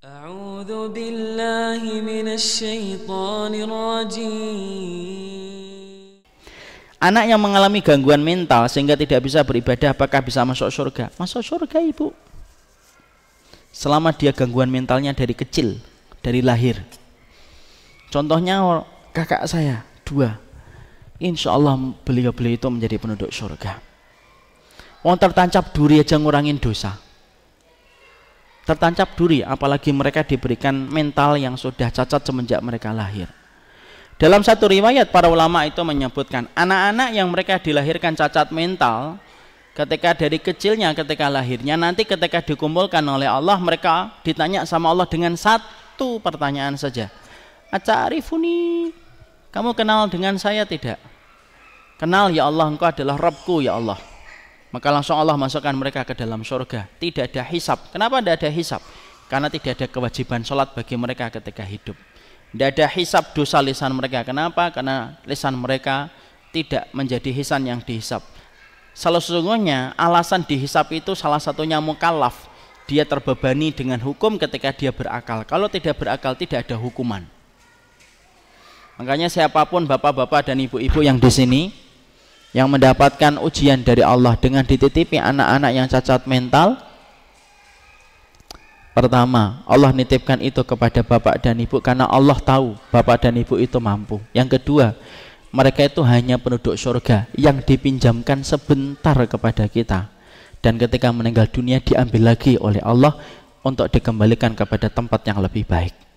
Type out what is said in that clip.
أعوذ بالله من الشيطان الرجيم Anak yang mengalami gangguan mental sehingga tidak bisa beribadah apakah bisa masuk surga? Masuk surga ibu Selama dia gangguan mentalnya dari kecil Dari lahir Contohnya kakak saya Dua Insya Allah beliau-beliau itu menjadi penduduk surga Wong tertancap duri aja ngurangin dosa tertancap duri apalagi mereka diberikan mental yang sudah cacat semenjak mereka lahir. Dalam satu riwayat para ulama itu menyebutkan anak-anak yang mereka dilahirkan cacat mental ketika dari kecilnya ketika lahirnya nanti ketika dikumpulkan oleh Allah mereka ditanya sama Allah dengan satu pertanyaan saja. Acarifuni, kamu kenal dengan saya tidak? Kenal ya Allah engkau adalah Rabbku ya Allah maka langsung Allah masukkan mereka ke dalam surga. Tidak ada hisap. Kenapa tidak ada hisap? Karena tidak ada kewajiban sholat bagi mereka ketika hidup. Tidak ada hisap dosa lisan mereka. Kenapa? Karena lisan mereka tidak menjadi hisan yang dihisap. Salah sesungguhnya alasan dihisap itu salah satunya mukallaf. Dia terbebani dengan hukum ketika dia berakal. Kalau tidak berakal tidak ada hukuman. Makanya siapapun bapak-bapak dan ibu-ibu yang di sini, yang mendapatkan ujian dari Allah dengan dititipi anak-anak yang cacat mental pertama Allah nitipkan itu kepada bapak dan ibu karena Allah tahu bapak dan ibu itu mampu yang kedua mereka itu hanya penduduk surga yang dipinjamkan sebentar kepada kita dan ketika meninggal dunia diambil lagi oleh Allah untuk dikembalikan kepada tempat yang lebih baik